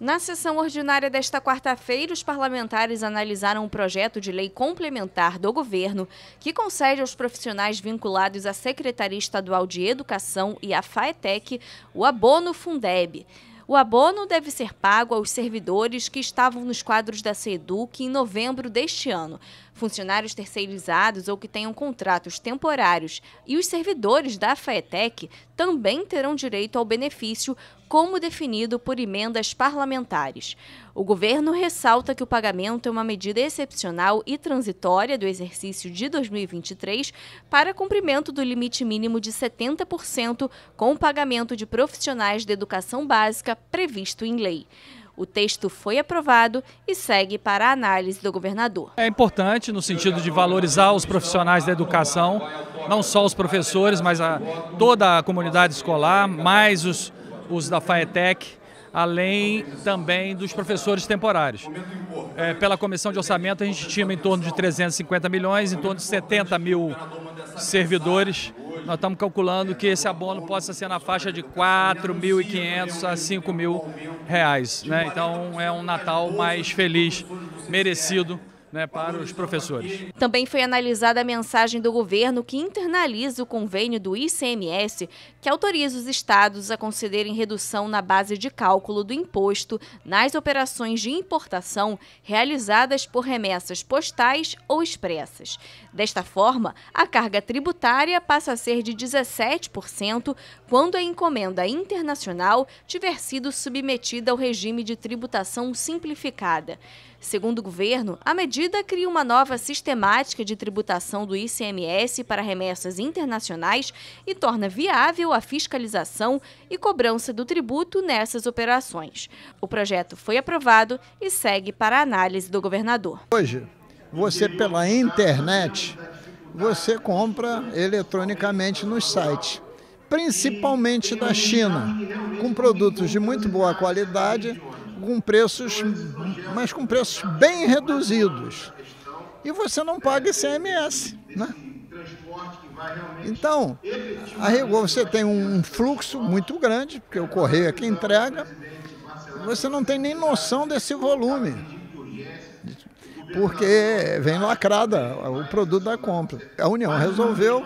Na sessão ordinária desta quarta-feira, os parlamentares analisaram o projeto de lei complementar do governo que concede aos profissionais vinculados à Secretaria Estadual de Educação e à FAETEC o abono Fundeb. O abono deve ser pago aos servidores que estavam nos quadros da SEDUC em novembro deste ano, funcionários terceirizados ou que tenham contratos temporários, e os servidores da FAETEC também terão direito ao benefício, como definido por emendas parlamentares. O governo ressalta que o pagamento é uma medida excepcional e transitória do exercício de 2023 para cumprimento do limite mínimo de 70% com o pagamento de profissionais de educação básica previsto em lei. O texto foi aprovado e segue para a análise do governador. É importante no sentido de valorizar os profissionais da educação não só os professores, mas a, toda a comunidade escolar, mais os, os da FAETEC, além também dos professores temporários. É, pela comissão de orçamento, a gente estima em torno de 350 milhões, em torno de 70 mil servidores. Nós estamos calculando que esse abono possa ser na faixa de 4.500 a 5.000 reais. Né? Então é um Natal mais feliz, merecido né, para os professores. Também foi analisada a mensagem do governo que internaliza o convênio do ICMS, que autoriza os estados a concederem redução na base de cálculo do imposto nas operações de importação realizadas por remessas postais ou expressas. Desta forma, a carga tributária passa a ser de 17% quando a encomenda internacional tiver sido submetida ao regime de tributação simplificada. Segundo o governo, a medida cria uma nova sistemática de tributação do ICMS para remessas internacionais e torna viável a fiscalização e cobrança do tributo nessas operações. O projeto foi aprovado e segue para a análise do governador. Hoje, você pela internet, você compra eletronicamente nos sites, principalmente da China, com produtos de muito boa qualidade com preços, mas com preços bem reduzidos. E você não paga ICMS, né? Então, a rigor você tem um fluxo muito grande, porque o correio é que entrega, você não tem nem noção desse volume, porque vem lacrada o produto da compra. A União resolveu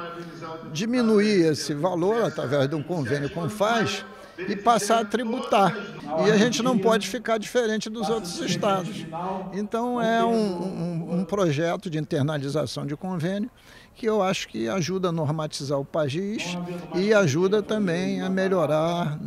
diminuir esse valor através de um convênio com o FAS, e passar a tributar. E a gente não pode ficar diferente dos outros estados. Então é um, um, um projeto de internalização de convênio que eu acho que ajuda a normatizar o país e ajuda também a melhorar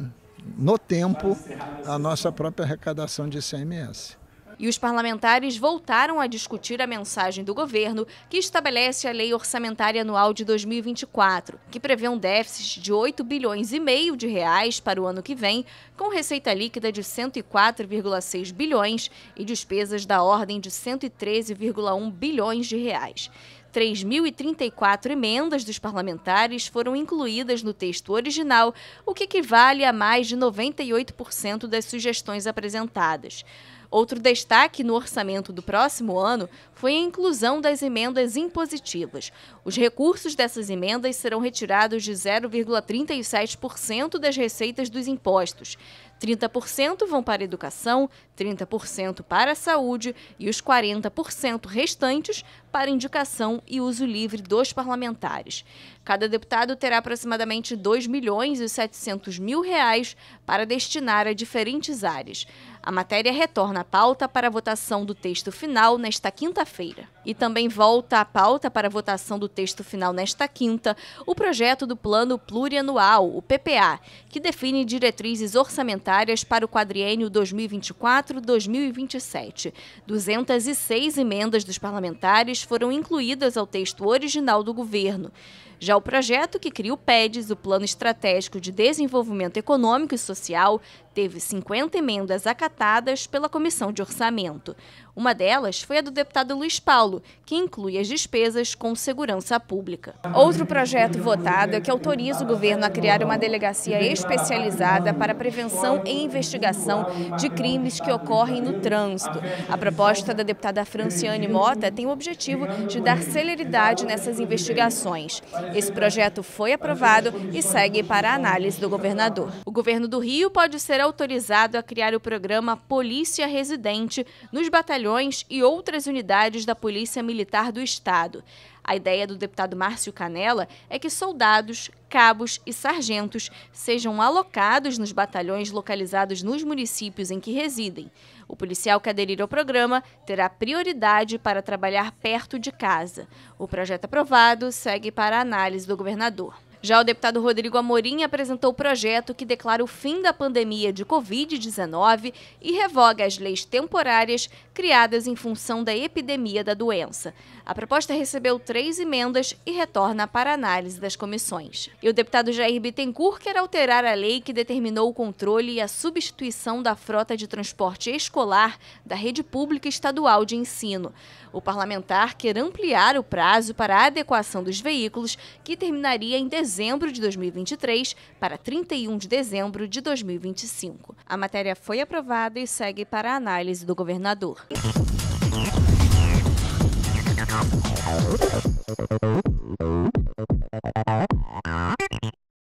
no tempo a nossa própria arrecadação de ICMS e os parlamentares voltaram a discutir a mensagem do governo que estabelece a Lei Orçamentária Anual de 2024, que prevê um déficit de 8 bilhões e meio de reais para o ano que vem, com receita líquida de 104,6 bilhões e despesas da ordem de 113,1 bilhões de reais. 3.034 emendas dos parlamentares foram incluídas no texto original, o que equivale a mais de 98% das sugestões apresentadas. Outro destaque no orçamento do próximo ano foi a inclusão das emendas impositivas. Os recursos dessas emendas serão retirados de 0,37% das receitas dos impostos. 30% vão para a educação, 30% para a saúde e os 40% restantes para indicação e uso livre dos parlamentares. Cada deputado terá aproximadamente 2 milhões e 700 mil reais para destinar a diferentes áreas. A matéria retorna à pauta para votação do texto final nesta quinta-feira. E também volta à pauta para votação do texto final nesta quinta o projeto do Plano Plurianual, o PPA, que define diretrizes orçamentárias para o quadriênio 2024-2027. 206 emendas dos parlamentares foram incluídas ao texto original do governo. Já o projeto que cria o PEDES, o Plano Estratégico de Desenvolvimento Econômico e Social, teve 50 emendas acatadas pela Comissão de Orçamento. Uma delas foi a do deputado Luiz Paulo, que inclui as despesas com segurança pública. Outro projeto votado é que autoriza o governo a criar uma delegacia especializada para prevenção e investigação de crimes que ocorrem no trânsito. A proposta da deputada Franciane Mota tem o objetivo de dar celeridade nessas investigações. Esse projeto foi aprovado e segue para a análise do governador. O governo do Rio pode ser autorizado a criar o programa Polícia Residente nos batalhões e outras unidades da Polícia Militar do Estado. A ideia do deputado Márcio Canella é que soldados, cabos e sargentos sejam alocados nos batalhões localizados nos municípios em que residem. O policial que aderir ao programa terá prioridade para trabalhar perto de casa. O projeto aprovado segue para análise do governador. Já o deputado Rodrigo Amorim apresentou o projeto que declara o fim da pandemia de Covid-19 e revoga as leis temporárias criadas em função da epidemia da doença. A proposta recebeu três emendas e retorna para análise das comissões. E o deputado Jair Bittencourt quer alterar a lei que determinou o controle e a substituição da frota de transporte escolar da rede pública estadual de ensino. O parlamentar quer ampliar o prazo para a adequação dos veículos, que terminaria em dezembro dezembro de 2023 para 31 de dezembro de 2025. A matéria foi aprovada e segue para a análise do governador.